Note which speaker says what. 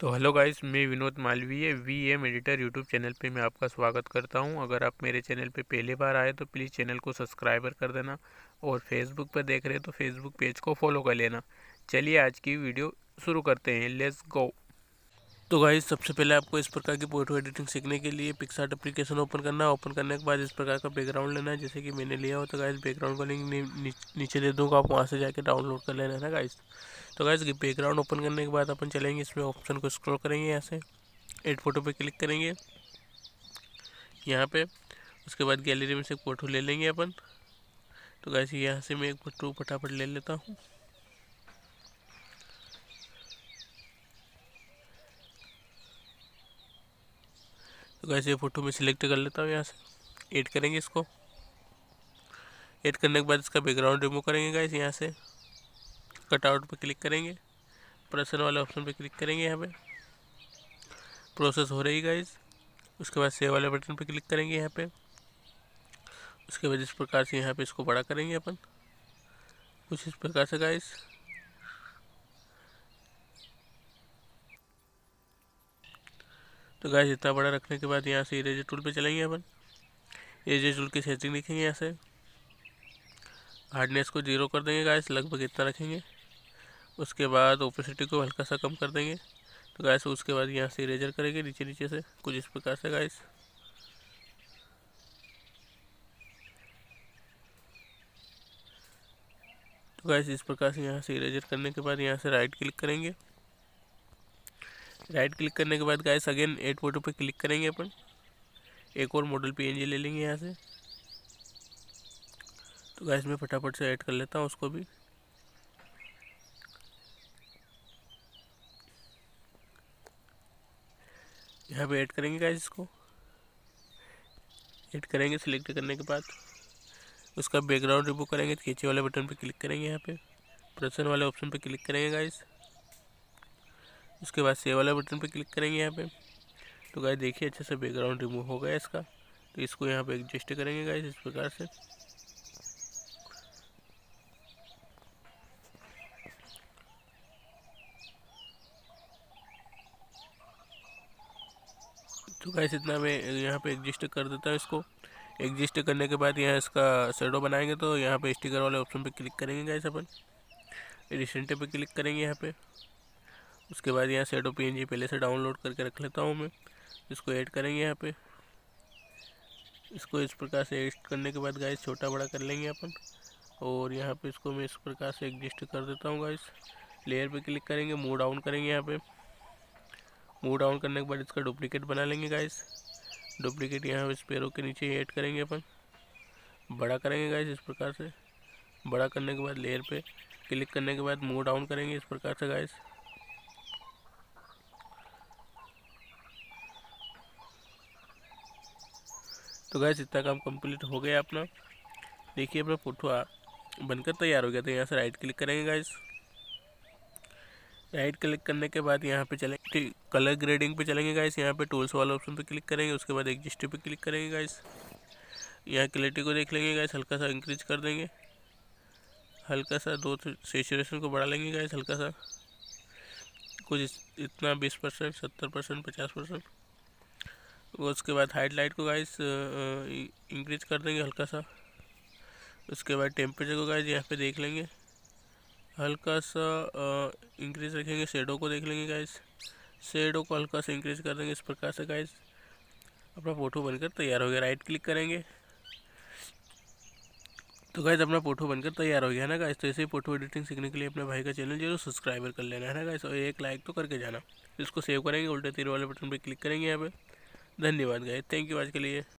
Speaker 1: तो hello guys मैं Vinod Malviya V M editor YouTube channel पे मैं आपका स्वागत करता हूं अगर आप मेरे चैनल पे पहले बार आए तो प्लीज़ चैनल को सब्सक्राइबर कर देना और फेसबुक पर देख रहे हैं तो फेसबुक पेज को फॉलो कर लेना चलिए आज की वीडियो शुरू करते हैं लेट्स गो तो गाइज सबसे पहले आपको इस प्रकार की फोटो एडिटिंग सीखने के लिए पिक्सार्ट एप्लीकेशन ओपन करना है ओपन करने के बाद इस प्रकार का बैकग्राउंड लेना है जैसे कि मैंने लिया हो तो गाइज बैकग्राउंड का लिंक नी, नी, नीचे दे दूँगा आप वहाँ से जाके डाउनलोड कर लेना है गाइज तो गाइज बैकग्राउंड ओपन करने के बाद अपन चलेंगे इसमें ऑप्शन को स्क्रॉल करेंगे यहाँ से एड फोटो पर क्लिक करेंगे यहाँ पर उसके बाद गैलरी में से एक फोटो ले लेंगे अपन तो गाइज यहाँ से मैं एक फोटो फटाफट ले लेता हूँ तो कैसे फ़ोटो में सिलेक्ट कर लेता हूँ यहाँ से एड करेंगे इसको एड करने के बाद इसका बैकग्राउंड रिमूव करेंगे गाइस यहाँ से कटआउट पर क्लिक करेंगे पर्सन वाले ऑप्शन पर क्लिक करेंगे यहाँ पे प्रोसेस हो रही गाइस उसके बाद सेव वाले बटन पर क्लिक करेंगे यहाँ पे उसके बाद इस प्रकार से यहाँ पे इसको बड़ा करेंगे अपन कुछ इस प्रकार से गाइस तो गैस इतना बड़ा रखने के बाद यहाँ से इरेजर टूल पे चलेंगे अपन इरेजर टूल की सेटिंग लिखेंगे यहाँ से हार्डनेस को जीरो कर देंगे गैस लगभग इतना रखेंगे उसके बाद ओपेसिटी को हल्का सा कम कर देंगे तो गैस उसके बाद यहाँ से इरेजर करेंगे नीचे नीचे से कुछ इस प्रकार से गैस तो गैस इस प्रकार से यहाँ से इरेजर करने के बाद यहाँ से राइट क्लिक करेंगे राइट क्लिक करने के बाद गाइस अगेन एड फोटो पे क्लिक करेंगे अपन एक और मॉडल पीएनजी ले लेंगे यहाँ से तो गाइस मैं फटाफट से ऐड कर लेता हूँ उसको भी यहाँ पे ऐड करेंगे गाइस इसको ऐड करेंगे सिलेक्ट करने के बाद उसका बैकग्राउंड रिमूव करेंगे तो खींचे वाले बटन पे क्लिक करेंगे यहाँ पे प्रेशन वाले ऑप्शन पे क्लिक करेंगे गाइस उसके बाद सेव वाला बटन पर क्लिक करेंगे यहाँ पे तो गाय देखिए अच्छे से बैकग्राउंड रिमूव हो गया इसका तो इसको यहाँ पे एडजस्ट करेंगे गाय इस प्रकार से तो गाय इतना मैं यहाँ पे एडजस्ट कर देता हूँ इसको एग्जिस्ट करने के बाद यहाँ इसका शेडो बनाएंगे तो यहाँ पे स्टिकर वाले ऑप्शन पे क्लिक करेंगे गाइस अपन रिसेंटे पे क्लिक करेंगे यहाँ पे उसके बाद यहाँ सेटो पी पहले से डाउनलोड करके रख लेता हूँ मैं इसको ऐड करेंगे यहाँ पे इसको इस प्रकार से एडिट करने के बाद गाइस छोटा बड़ा कर लेंगे अपन और यहाँ पे इसको मैं इस प्रकार से एडजस्ट कर देता हूँ गाइस लेयर पे क्लिक करेंगे मूव डाउन करेंगे यहाँ पे मूव डाउन करने के बाद इसका डुप्लीकेट बना लेंगे गाइस डुप्लीकेट यहाँ इस पेरों के नीचे ऐड करेंगे अपन बड़ा करेंगे गाइस इस प्रकार से बड़ा करने के बाद लेयर पर क्लिक करने के बाद मूव डाउन करेंगे इस प्रकार से गाइस तो गैस इतना काम कंप्लीट हो गया अपना देखिए अपना पुठुआ बनकर तैयार हो गया तो यहाँ से राइट क्लिक करेंगे गैस राइट क्लिक करने के बाद यहाँ पे चलेंगे कलर ग्रेडिंग पे चलेंगे गाइस यहाँ पे टूल्स वाले ऑप्शन पे क्लिक करेंगे उसके बाद एग्जिस्ट पे क्लिक करेंगे गाइस यहाँ क्लियरिटी को देख लेंगे गाइस हल्का सा इंक्रीज कर देंगे हल्का सा दो सेचुरेशन को बढ़ा लेंगे गाइस हल्का सा कुछ इतना बीस परसेंट सत्तर परसेंट पचास परसेंट उसके बाद हाइट को गाइस इंक्रीज कर देंगे हल्का सा उसके बाद टेम्परेचर को गाइस यहाँ पे देख लेंगे हल्का सा इंक्रीज रखेंगे शेडो को देख लेंगे गाइस शेडो को हल्का सा इंक्रीज कर देंगे इस प्रकार से गाइस अपना फोटो बनकर तैयार हो गया राइट क्लिक करेंगे तो गाइज अपना फोटो बनकर तैयार हो गया है ना गाइज तो ऐसे ही फोटो एडिटिंग सीखने के लिए अपने भाई का चैनल जरूर सब्सक्राइबर कर लेना है ना गाइस और एक लाइक तो करके जाना इसको सेव करेंगे उल्टे तीर वाले बटन पर क्लिक करेंगे यहाँ पर धन्यवाद गाय थैंक यू आज के लिए